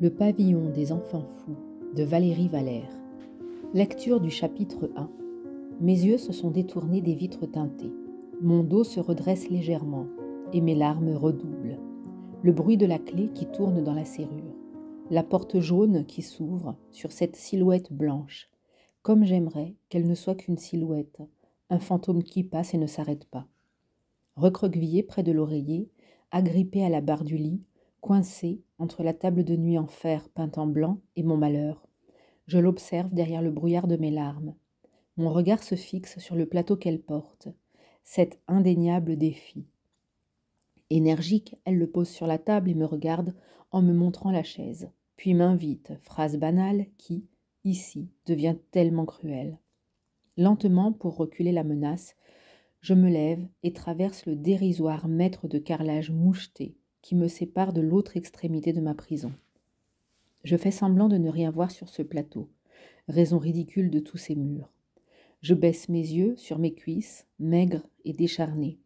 Le pavillon des enfants fous de Valérie Valère. Lecture du chapitre 1. Mes yeux se sont détournés des vitres teintées. Mon dos se redresse légèrement et mes larmes redoublent. Le bruit de la clé qui tourne dans la serrure. La porte jaune qui s'ouvre sur cette silhouette blanche. Comme j'aimerais qu'elle ne soit qu'une silhouette, un fantôme qui passe et ne s'arrête pas. Recroquevillé près de l'oreiller, agrippé à la barre du lit, coincé, entre la table de nuit en fer peinte en blanc et mon malheur. Je l'observe derrière le brouillard de mes larmes. Mon regard se fixe sur le plateau qu'elle porte, cet indéniable défi. Énergique, elle le pose sur la table et me regarde en me montrant la chaise, puis m'invite, phrase banale qui, ici, devient tellement cruelle. Lentement, pour reculer la menace, je me lève et traverse le dérisoire maître de carrelage moucheté qui me sépare de l'autre extrémité de ma prison. Je fais semblant de ne rien voir sur ce plateau, raison ridicule de tous ces murs. Je baisse mes yeux sur mes cuisses, maigres et décharnées.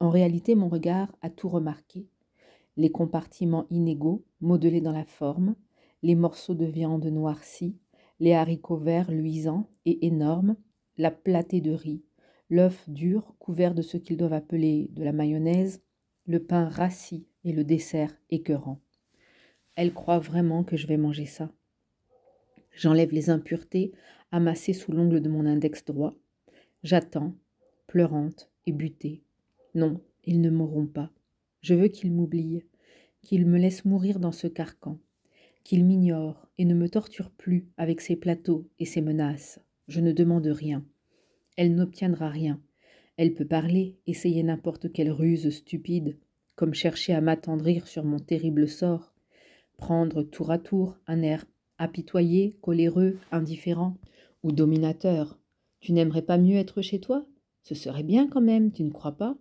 En réalité, mon regard a tout remarqué. Les compartiments inégaux, modelés dans la forme, les morceaux de viande noircis, les haricots verts luisants et énormes, la platée de riz, l'œuf dur couvert de ce qu'ils doivent appeler de la mayonnaise, le pain rassis et le dessert écœurant. Elle croit vraiment que je vais manger ça. J'enlève les impuretés amassées sous l'ongle de mon index droit. J'attends, pleurante et butée. Non, ils ne mourront pas. Je veux qu'ils m'oublient, qu'ils me laissent mourir dans ce carcan, qu'ils m'ignorent et ne me torturent plus avec ses plateaux et ses menaces. Je ne demande rien. Elle n'obtiendra rien. Elle peut parler, essayer n'importe quelle ruse stupide, comme chercher à m'attendrir sur mon terrible sort, prendre tour à tour un air apitoyé, coléreux, indifférent ou dominateur. Tu n'aimerais pas mieux être chez toi Ce serait bien quand même, tu ne crois pas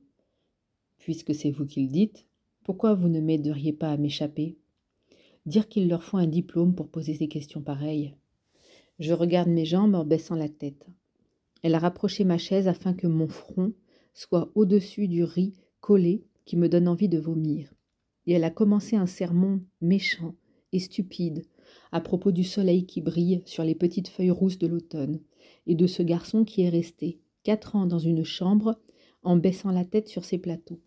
Puisque c'est vous qui le dites, pourquoi vous ne m'aideriez pas à m'échapper Dire qu'il leur faut un diplôme pour poser ces questions pareilles. Je regarde mes jambes en baissant la tête. Elle a rapproché ma chaise afin que mon front soit au-dessus du riz collé qui me donne envie de vomir. Et elle a commencé un sermon méchant et stupide à propos du soleil qui brille sur les petites feuilles rousses de l'automne et de ce garçon qui est resté quatre ans dans une chambre en baissant la tête sur ses plateaux.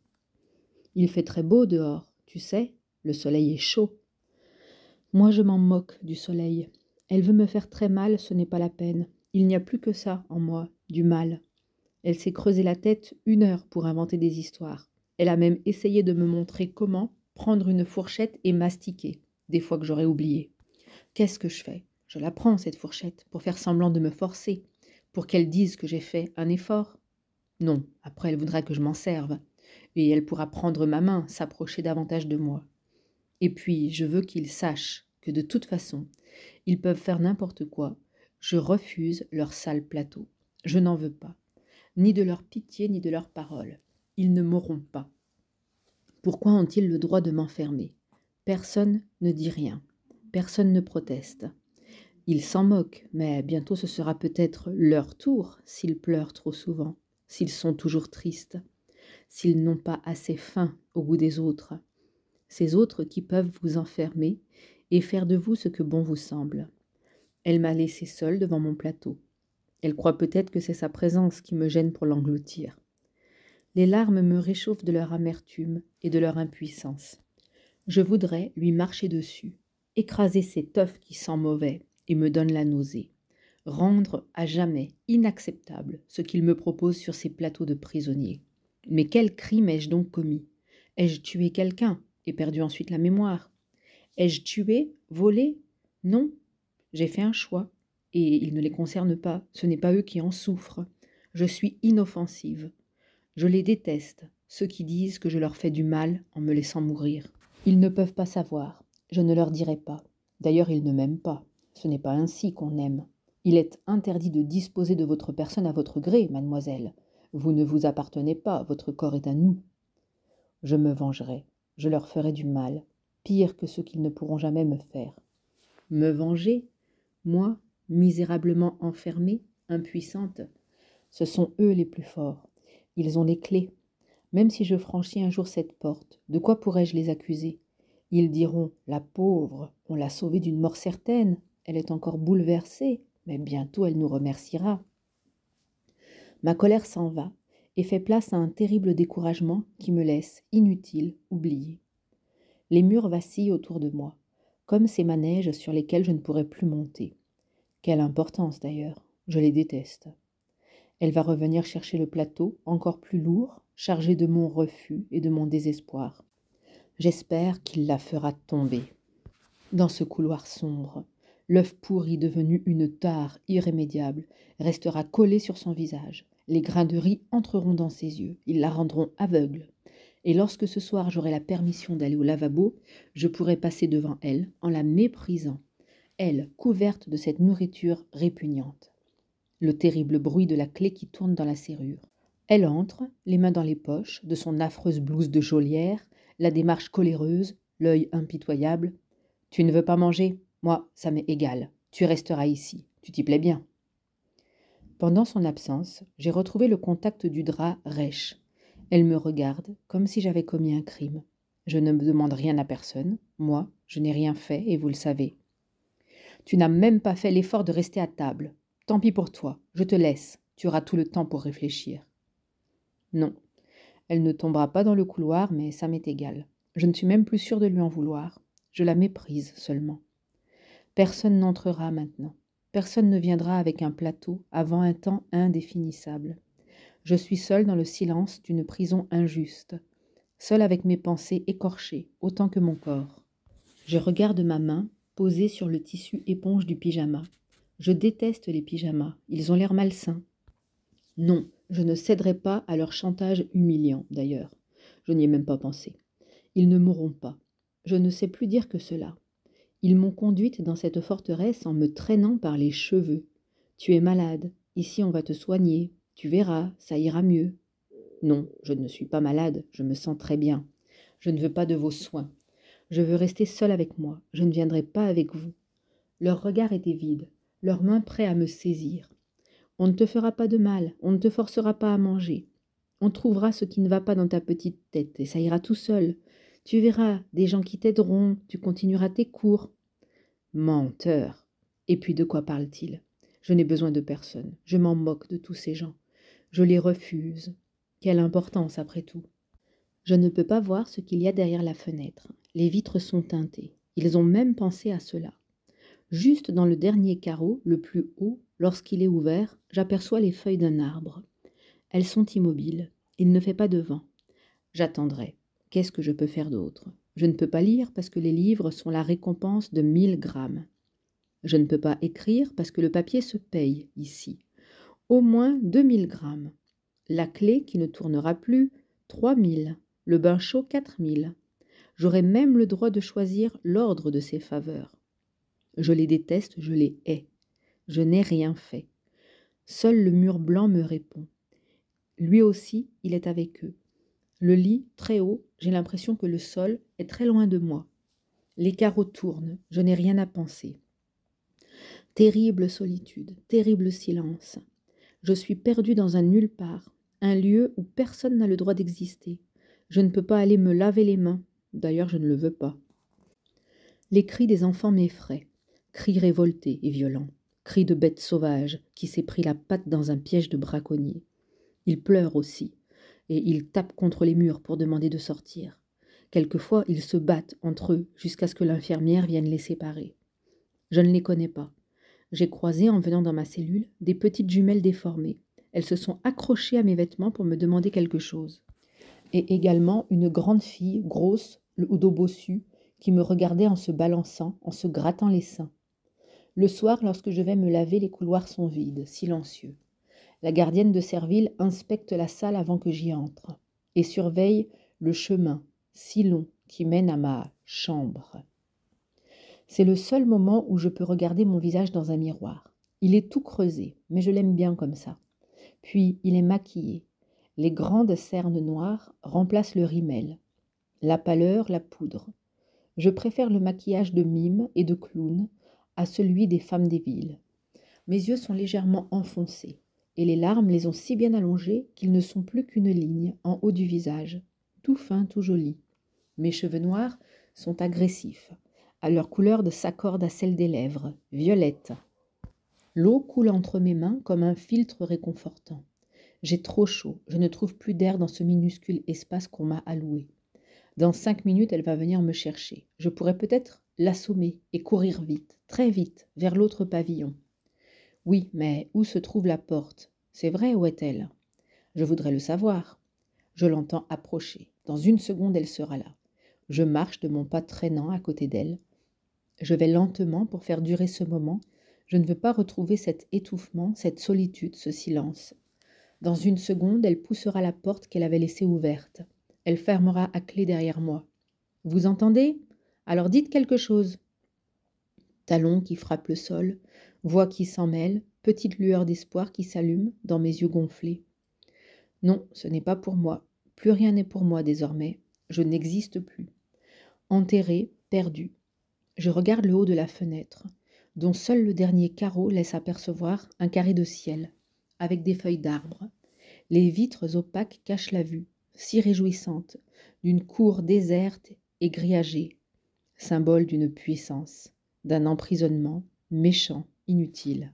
Il fait très beau dehors, tu sais, le soleil est chaud. Moi je m'en moque du soleil. Elle veut me faire très mal, ce n'est pas la peine. Il n'y a plus que ça en moi, du mal. Elle s'est creusé la tête une heure pour inventer des histoires. Elle a même essayé de me montrer comment prendre une fourchette et mastiquer, des fois que j'aurais oublié. Qu'est-ce que je fais Je la prends, cette fourchette, pour faire semblant de me forcer, pour qu'elle dise que j'ai fait un effort. Non, après elle voudra que je m'en serve, et elle pourra prendre ma main, s'approcher davantage de moi. Et puis, je veux qu'ils sachent que de toute façon, ils peuvent faire n'importe quoi. Je refuse leur sale plateau. Je n'en veux pas, ni de leur pitié, ni de leurs paroles ils ne mourront pas. Pourquoi ont-ils le droit de m'enfermer Personne ne dit rien. Personne ne proteste. Ils s'en moquent, mais bientôt ce sera peut-être leur tour s'ils pleurent trop souvent, s'ils sont toujours tristes, s'ils n'ont pas assez faim au goût des autres. Ces autres qui peuvent vous enfermer et faire de vous ce que bon vous semble. Elle m'a laissé seule devant mon plateau. Elle croit peut-être que c'est sa présence qui me gêne pour l'engloutir les larmes me réchauffent de leur amertume et de leur impuissance. Je voudrais lui marcher dessus, écraser cet œuf qui sent mauvais et me donne la nausée, rendre à jamais inacceptable ce qu'il me propose sur ces plateaux de prisonniers. Mais quel crime ai-je donc commis Ai-je tué quelqu'un et perdu ensuite la mémoire Ai-je tué, volé Non, j'ai fait un choix, et il ne les concerne pas, ce n'est pas eux qui en souffrent. Je suis inoffensive, je les déteste, ceux qui disent que je leur fais du mal en me laissant mourir. Ils ne peuvent pas savoir, je ne leur dirai pas. D'ailleurs, ils ne m'aiment pas. Ce n'est pas ainsi qu'on aime. Il est interdit de disposer de votre personne à votre gré, mademoiselle. Vous ne vous appartenez pas, votre corps est à nous. Je me vengerai, je leur ferai du mal, pire que ce qu'ils ne pourront jamais me faire. Me venger Moi, misérablement enfermée, impuissante Ce sont eux les plus forts. Ils ont les clés. Même si je franchis un jour cette porte, de quoi pourrais-je les accuser Ils diront La pauvre, on l'a sauvée d'une mort certaine, elle est encore bouleversée, mais bientôt elle nous remerciera. Ma colère s'en va et fait place à un terrible découragement qui me laisse inutile, oublié. Les murs vacillent autour de moi, comme ces manèges sur lesquels je ne pourrais plus monter. Quelle importance d'ailleurs, je les déteste. Elle va revenir chercher le plateau, encore plus lourd, chargé de mon refus et de mon désespoir. J'espère qu'il la fera tomber. Dans ce couloir sombre, l'œuf pourri devenu une tare irrémédiable restera collé sur son visage. Les grains de riz entreront dans ses yeux, ils la rendront aveugle. Et lorsque ce soir j'aurai la permission d'aller au lavabo, je pourrai passer devant elle en la méprisant, elle couverte de cette nourriture répugnante le terrible bruit de la clé qui tourne dans la serrure. Elle entre, les mains dans les poches, de son affreuse blouse de geôlière, la démarche coléreuse, l'œil impitoyable. Tu ne veux pas manger Moi, ça m'est égal. Tu resteras ici. Tu t'y plais bien. Pendant son absence, j'ai retrouvé le contact du drap rêche. Elle me regarde comme si j'avais commis un crime. Je ne me demande rien à personne. Moi, je n'ai rien fait et vous le savez. Tu n'as même pas fait l'effort de rester à table. Tant pis pour toi, je te laisse, tu auras tout le temps pour réfléchir. Non, elle ne tombera pas dans le couloir, mais ça m'est égal. Je ne suis même plus sûre de lui en vouloir. Je la méprise seulement. Personne n'entrera maintenant. Personne ne viendra avec un plateau avant un temps indéfinissable. Je suis seule dans le silence d'une prison injuste, seule avec mes pensées écorchées autant que mon corps. Je regarde ma main posée sur le tissu éponge du pyjama, je déteste les pyjamas, ils ont l'air malsains. Non, je ne céderai pas à leur chantage humiliant, d'ailleurs. Je n'y ai même pas pensé. Ils ne mourront pas. Je ne sais plus dire que cela. Ils m'ont conduite dans cette forteresse en me traînant par les cheveux. Tu es malade, ici on va te soigner, tu verras, ça ira mieux. Non, je ne suis pas malade, je me sens très bien. Je ne veux pas de vos soins. Je veux rester seule avec moi, je ne viendrai pas avec vous. Leur regard était vide, leurs mains prêtes à me saisir. On ne te fera pas de mal, on ne te forcera pas à manger. On trouvera ce qui ne va pas dans ta petite tête, et ça ira tout seul. Tu verras des gens qui t'aideront, tu continueras tes cours. Menteur. Et puis de quoi parle-t-il Je n'ai besoin de personne, je m'en moque de tous ces gens. Je les refuse. Quelle importance après tout Je ne peux pas voir ce qu'il y a derrière la fenêtre. Les vitres sont teintées. Ils ont même pensé à cela. Juste dans le dernier carreau, le plus haut, lorsqu'il est ouvert, j'aperçois les feuilles d'un arbre. Elles sont immobiles. Il ne fait pas de vent. J'attendrai. Qu'est-ce que je peux faire d'autre Je ne peux pas lire parce que les livres sont la récompense de mille grammes. Je ne peux pas écrire parce que le papier se paye ici. Au moins deux mille grammes. La clé qui ne tournera plus, trois mille. Le bain chaud, quatre mille. J'aurai même le droit de choisir l'ordre de ces faveurs. Je les déteste, je les hais. Je n'ai rien fait. Seul le mur blanc me répond. Lui aussi, il est avec eux. Le lit, très haut, j'ai l'impression que le sol est très loin de moi. Les carreaux tournent, je n'ai rien à penser. Terrible solitude, terrible silence. Je suis perdu dans un nulle part, un lieu où personne n'a le droit d'exister. Je ne peux pas aller me laver les mains, d'ailleurs je ne le veux pas. Les cris des enfants m'effraient cris révoltés et violents, cris de bête sauvage qui s'est pris la patte dans un piège de braconnier. Ils pleurent aussi, et ils tapent contre les murs pour demander de sortir. Quelquefois, ils se battent entre eux jusqu'à ce que l'infirmière vienne les séparer. Je ne les connais pas. J'ai croisé, en venant dans ma cellule, des petites jumelles déformées. Elles se sont accrochées à mes vêtements pour me demander quelque chose. Et également une grande fille, grosse, le dos bossu, qui me regardait en se balançant, en se grattant les seins. Le soir, lorsque je vais me laver, les couloirs sont vides, silencieux. La gardienne de Serville inspecte la salle avant que j'y entre et surveille le chemin, si long, qui mène à ma chambre. C'est le seul moment où je peux regarder mon visage dans un miroir. Il est tout creusé, mais je l'aime bien comme ça. Puis il est maquillé. Les grandes cernes noires remplacent le rimel, la pâleur, la poudre. Je préfère le maquillage de mime et de clown à celui des femmes des villes. Mes yeux sont légèrement enfoncés, et les larmes les ont si bien allongées qu'ils ne sont plus qu'une ligne en haut du visage, tout fin, tout joli. Mes cheveux noirs sont agressifs, à leur couleur de s'accorde à celle des lèvres, violette. L'eau coule entre mes mains comme un filtre réconfortant. J'ai trop chaud, je ne trouve plus d'air dans ce minuscule espace qu'on m'a alloué. Dans cinq minutes, elle va venir me chercher. Je pourrais peut-être l'assommer et courir vite, très vite, vers l'autre pavillon. Oui, mais où se trouve la porte C'est vrai, où est-elle Je voudrais le savoir. Je l'entends approcher. Dans une seconde, elle sera là. Je marche de mon pas traînant à côté d'elle. Je vais lentement pour faire durer ce moment. Je ne veux pas retrouver cet étouffement, cette solitude, ce silence. Dans une seconde, elle poussera la porte qu'elle avait laissée ouverte. Elle fermera à clé derrière moi. Vous entendez alors dites quelque chose. Talon qui frappe le sol, voix qui s'en mêle, petite lueur d'espoir qui s'allume dans mes yeux gonflés. Non, ce n'est pas pour moi. Plus rien n'est pour moi désormais. Je n'existe plus. Enterré, perdu. Je regarde le haut de la fenêtre, dont seul le dernier carreau laisse apercevoir un carré de ciel, avec des feuilles d'arbres. Les vitres opaques cachent la vue, si réjouissante, d'une cour déserte et grillagée, symbole d'une puissance, d'un emprisonnement méchant, inutile.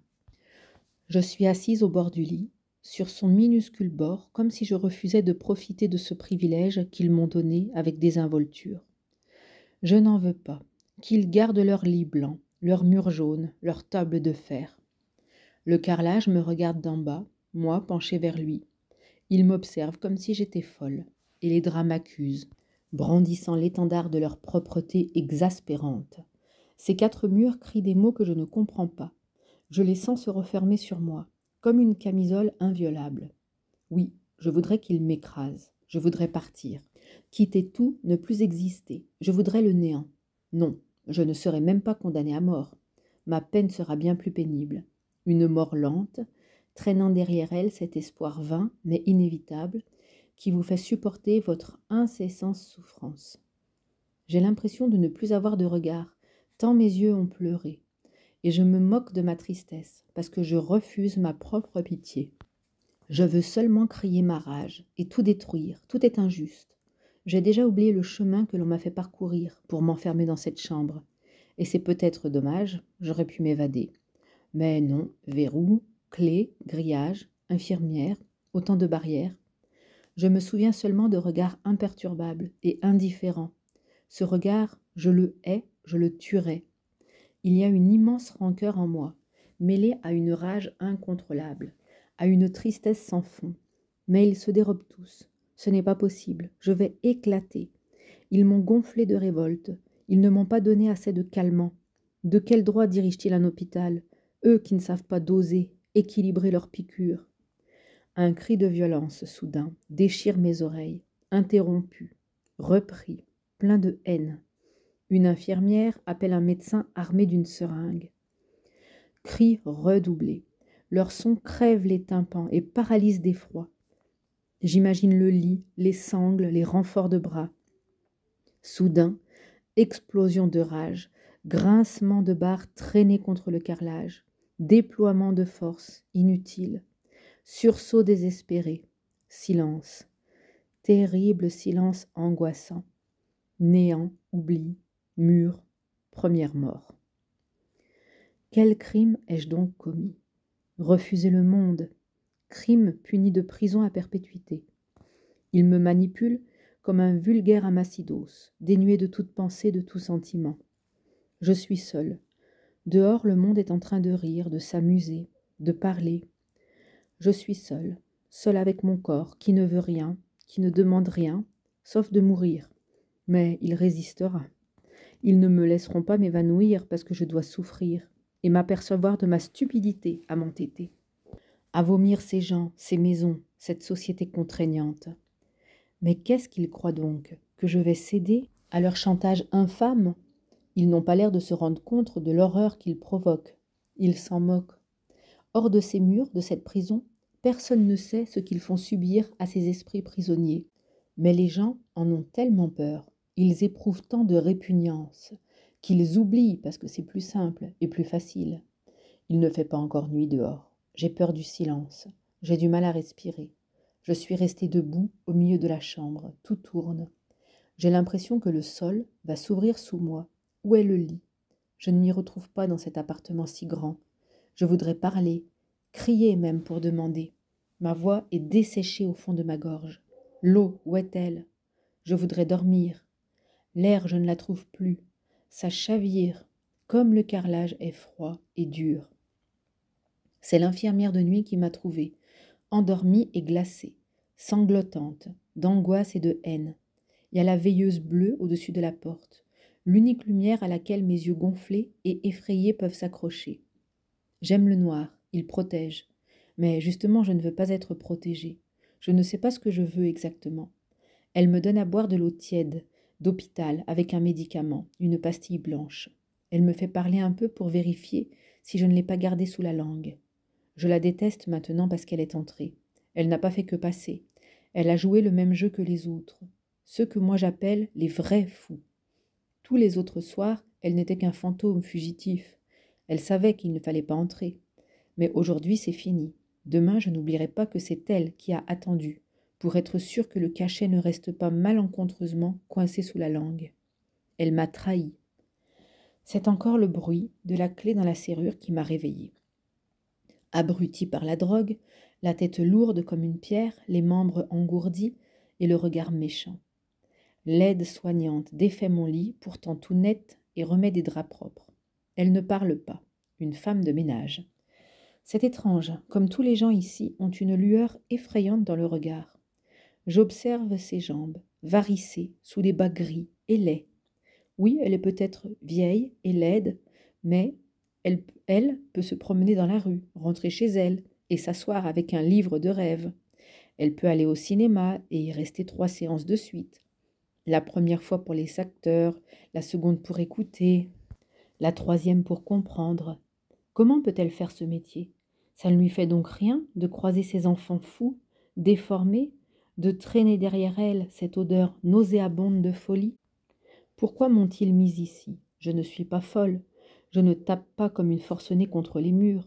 Je suis assise au bord du lit, sur son minuscule bord, comme si je refusais de profiter de ce privilège qu'ils m'ont donné avec désinvolture. Je n'en veux pas, qu'ils gardent leur lit blanc, leur mur jaune, leur table de fer. Le carrelage me regarde d'en bas, moi penchée vers lui. Il m'observe comme si j'étais folle, et les draps m'accusent, brandissant l'étendard de leur propreté exaspérante. Ces quatre murs crient des mots que je ne comprends pas. Je les sens se refermer sur moi, comme une camisole inviolable. Oui, je voudrais qu'ils m'écrasent. Je voudrais partir. Quitter tout, ne plus exister. Je voudrais le néant. Non, je ne serai même pas condamné à mort. Ma peine sera bien plus pénible. Une mort lente, traînant derrière elle cet espoir vain mais inévitable, qui vous fait supporter votre incessante souffrance. J'ai l'impression de ne plus avoir de regard, tant mes yeux ont pleuré, et je me moque de ma tristesse, parce que je refuse ma propre pitié. Je veux seulement crier ma rage et tout détruire, tout est injuste. J'ai déjà oublié le chemin que l'on m'a fait parcourir pour m'enfermer dans cette chambre, et c'est peut-être dommage, j'aurais pu m'évader. Mais non, verrou, clé, grillage, infirmière, autant de barrières, je me souviens seulement de regards imperturbables et indifférents. Ce regard, je le hais, je le tuerai. Il y a une immense rancœur en moi, mêlée à une rage incontrôlable, à une tristesse sans fond. Mais ils se dérobent tous. Ce n'est pas possible. Je vais éclater. Ils m'ont gonflé de révolte. Ils ne m'ont pas donné assez de calmants. De quel droit dirigent-ils un hôpital Eux qui ne savent pas doser, équilibrer leurs piqûres. Un cri de violence soudain déchire mes oreilles, interrompu, repris, plein de haine. Une infirmière appelle un médecin armé d'une seringue. Cris redoublés. Leur son crève les tympans et paralyse d'effroi. J'imagine le lit, les sangles, les renforts de bras. Soudain, explosion de rage, grincement de barres traînées contre le carrelage, déploiement de force inutile sursaut désespéré, silence, terrible silence angoissant, néant, oubli, mur, première mort. Quel crime ai-je donc commis Refuser le monde, crime puni de prison à perpétuité. Il me manipule comme un vulgaire amacidos, dénué de toute pensée, de tout sentiment. Je suis seul. Dehors, le monde est en train de rire, de s'amuser, de parler, je suis seul, seul avec mon corps, qui ne veut rien, qui ne demande rien, sauf de mourir. Mais il résistera. Ils ne me laisseront pas m'évanouir parce que je dois souffrir et m'apercevoir de ma stupidité à m'entêter, à vomir ces gens, ces maisons, cette société contraignante. Mais qu'est-ce qu'ils croient donc Que je vais céder à leur chantage infâme Ils n'ont pas l'air de se rendre compte de l'horreur qu'ils provoquent. Ils s'en moquent. Hors de ces murs, de cette prison, personne ne sait ce qu'ils font subir à ces esprits prisonniers. Mais les gens en ont tellement peur, ils éprouvent tant de répugnance, qu'ils oublient parce que c'est plus simple et plus facile. Il ne fait pas encore nuit dehors. J'ai peur du silence. J'ai du mal à respirer. Je suis restée debout au milieu de la chambre. Tout tourne. J'ai l'impression que le sol va s'ouvrir sous moi. Où est le lit Je ne m'y retrouve pas dans cet appartement si grand. Je voudrais parler, crier même pour demander. Ma voix est desséchée au fond de ma gorge. L'eau, où est-elle Je voudrais dormir. L'air, je ne la trouve plus. Ça chavire, comme le carrelage est froid et dur. C'est l'infirmière de nuit qui m'a trouvée, endormie et glacée, sanglotante, d'angoisse et de haine. Il y a la veilleuse bleue au-dessus de la porte, l'unique lumière à laquelle mes yeux gonflés et effrayés peuvent s'accrocher. J'aime le noir, il protège. Mais justement, je ne veux pas être protégée. Je ne sais pas ce que je veux exactement. Elle me donne à boire de l'eau tiède, d'hôpital, avec un médicament, une pastille blanche. Elle me fait parler un peu pour vérifier si je ne l'ai pas gardée sous la langue. Je la déteste maintenant parce qu'elle est entrée. Elle n'a pas fait que passer. Elle a joué le même jeu que les autres. Ceux que moi j'appelle les vrais fous. Tous les autres soirs, elle n'était qu'un fantôme fugitif. Elle savait qu'il ne fallait pas entrer. Mais aujourd'hui, c'est fini. Demain, je n'oublierai pas que c'est elle qui a attendu, pour être sûre que le cachet ne reste pas malencontreusement coincé sous la langue. Elle m'a trahi. C'est encore le bruit de la clé dans la serrure qui m'a réveillée. Abruti par la drogue, la tête lourde comme une pierre, les membres engourdis et le regard méchant. L'aide soignante défait mon lit, pourtant tout net, et remet des draps propres. Elle ne parle pas, une femme de ménage. C'est étrange, comme tous les gens ici ont une lueur effrayante dans le regard. J'observe ses jambes, varissées, sous des bas gris et laids. Oui, elle est peut-être vieille et laide, mais elle, elle peut se promener dans la rue, rentrer chez elle et s'asseoir avec un livre de rêve. Elle peut aller au cinéma et y rester trois séances de suite. La première fois pour les acteurs, la seconde pour écouter, la troisième pour comprendre. Comment peut-elle faire ce métier Ça ne lui fait donc rien de croiser ses enfants fous, déformés, de traîner derrière elle cette odeur nauséabonde de folie Pourquoi m'ont-ils mise ici Je ne suis pas folle, je ne tape pas comme une forcenée contre les murs.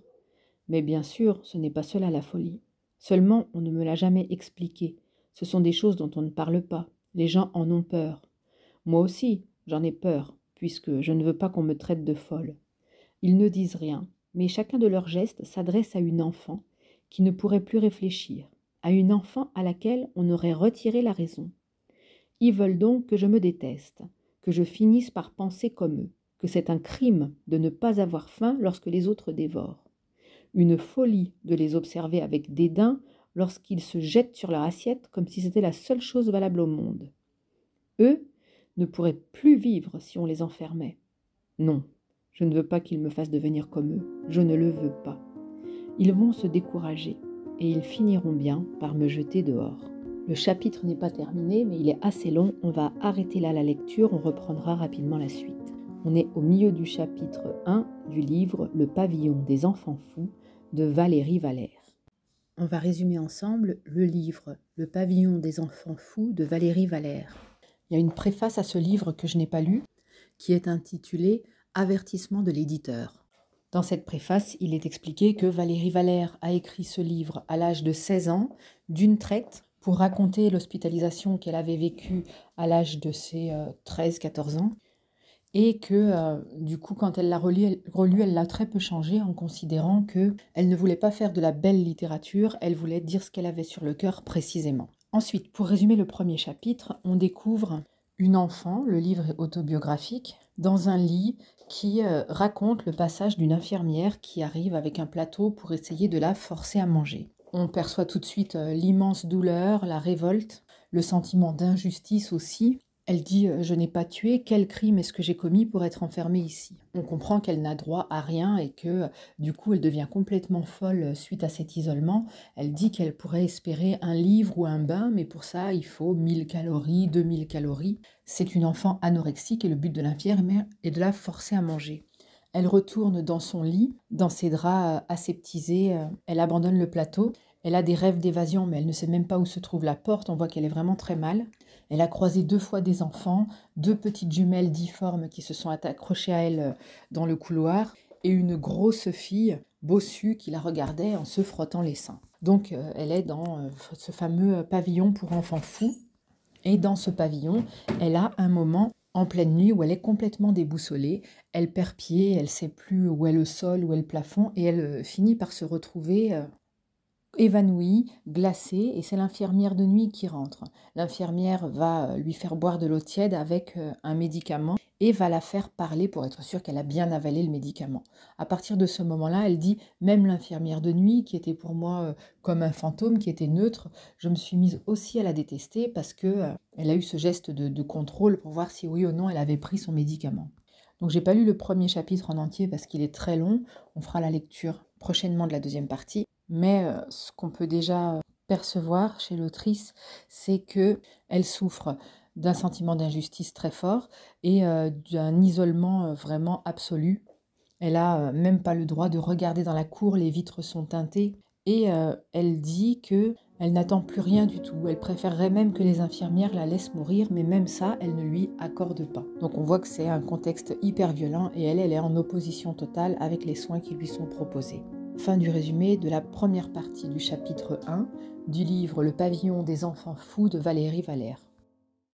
Mais bien sûr, ce n'est pas cela la folie. Seulement, on ne me l'a jamais expliqué. Ce sont des choses dont on ne parle pas. Les gens en ont peur. Moi aussi, j'en ai peur puisque je ne veux pas qu'on me traite de folle. Ils ne disent rien, mais chacun de leurs gestes s'adresse à une enfant qui ne pourrait plus réfléchir, à une enfant à laquelle on aurait retiré la raison. Ils veulent donc que je me déteste, que je finisse par penser comme eux, que c'est un crime de ne pas avoir faim lorsque les autres dévorent. Une folie de les observer avec dédain lorsqu'ils se jettent sur leur assiette comme si c'était la seule chose valable au monde. Eux, ne pourraient plus vivre si on les enfermait. Non, je ne veux pas qu'ils me fassent devenir comme eux, je ne le veux pas. Ils vont se décourager et ils finiront bien par me jeter dehors. Le chapitre n'est pas terminé, mais il est assez long, on va arrêter là la lecture, on reprendra rapidement la suite. On est au milieu du chapitre 1 du livre Le pavillon des enfants fous de Valérie Valère. On va résumer ensemble le livre Le pavillon des enfants fous de Valérie Valère. Il y a une préface à ce livre que je n'ai pas lu, qui est intitulée Avertissement de l'éditeur. Dans cette préface, il est expliqué que Valérie Valère a écrit ce livre à l'âge de 16 ans, d'une traite, pour raconter l'hospitalisation qu'elle avait vécue à l'âge de ses 13-14 euh, ans, et que euh, du coup, quand elle l'a relu, elle l'a très peu changé en considérant que elle ne voulait pas faire de la belle littérature, elle voulait dire ce qu'elle avait sur le cœur précisément. Ensuite, pour résumer le premier chapitre, on découvre une enfant, le livre est autobiographique, dans un lit qui euh, raconte le passage d'une infirmière qui arrive avec un plateau pour essayer de la forcer à manger. On perçoit tout de suite euh, l'immense douleur, la révolte, le sentiment d'injustice aussi, elle dit euh, ⁇ Je n'ai pas tué, quel crime est-ce que j'ai commis pour être enfermée ici ?⁇ On comprend qu'elle n'a droit à rien et que euh, du coup elle devient complètement folle euh, suite à cet isolement. Elle dit qu'elle pourrait espérer un livre ou un bain, mais pour ça il faut 1000 calories, 2000 calories. C'est une enfant anorexique et le but de l'infirmière est de la forcer à manger. Elle retourne dans son lit, dans ses draps aseptisés, elle abandonne le plateau. Elle a des rêves d'évasion, mais elle ne sait même pas où se trouve la porte. On voit qu'elle est vraiment très mal. Elle a croisé deux fois des enfants, deux petites jumelles difformes qui se sont accrochées à elle euh, dans le couloir, et une grosse fille bossue qui la regardait en se frottant les seins. Donc euh, elle est dans euh, ce fameux pavillon pour enfants fous. Et dans ce pavillon, elle a un moment en pleine nuit où elle est complètement déboussolée, elle perd pied, elle ne sait plus où est le sol, où est le plafond, et elle finit par se retrouver Évanouie, glacée, et c'est l'infirmière de nuit qui rentre. L'infirmière va euh, lui faire boire de l'eau tiède avec euh, un médicament et va la faire parler pour être sûre qu'elle a bien avalé le médicament. À partir de ce moment-là, elle dit même l'infirmière de nuit qui était pour moi euh, comme un fantôme, qui était neutre, je me suis mise aussi à la détester parce que elle a eu ce geste de, de contrôle pour voir si oui ou non elle avait pris son médicament. Donc j'ai pas lu le premier chapitre en entier parce qu'il est très long. On fera la lecture prochainement de la deuxième partie. Mais euh, ce qu'on peut déjà euh, percevoir chez l'autrice, c'est que elle souffre d'un sentiment d'injustice très fort et euh, d'un isolement vraiment absolu. Elle a même pas le droit de regarder dans la cour, les vitres sont teintées et elle dit que elle n'attend plus rien du tout. Elle préférerait même que les infirmières la laissent mourir, mais même ça, elle ne lui accorde pas. Donc on voit que c'est un contexte hyper violent et elle, elle est en opposition totale avec les soins qui lui sont proposés. Fin du résumé de la première partie du chapitre 1 du livre Le pavillon des enfants fous de Valérie Valère.